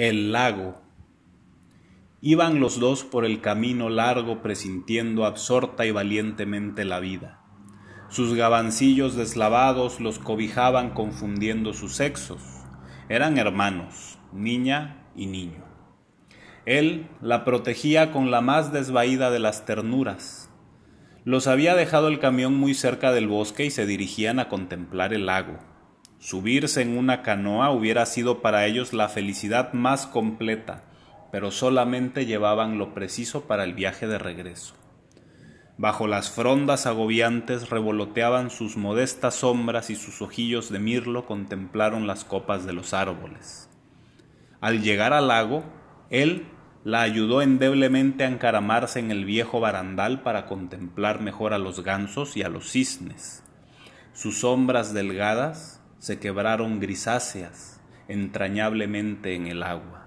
el lago. Iban los dos por el camino largo presintiendo absorta y valientemente la vida. Sus gabancillos deslavados los cobijaban confundiendo sus sexos. Eran hermanos, niña y niño. Él la protegía con la más desvaída de las ternuras. Los había dejado el camión muy cerca del bosque y se dirigían a contemplar el lago. Subirse en una canoa hubiera sido para ellos la felicidad más completa, pero solamente llevaban lo preciso para el viaje de regreso. Bajo las frondas agobiantes revoloteaban sus modestas sombras y sus ojillos de mirlo contemplaron las copas de los árboles. Al llegar al lago, él la ayudó endeblemente a encaramarse en el viejo barandal para contemplar mejor a los gansos y a los cisnes. Sus sombras delgadas, se quebraron grisáceas entrañablemente en el agua.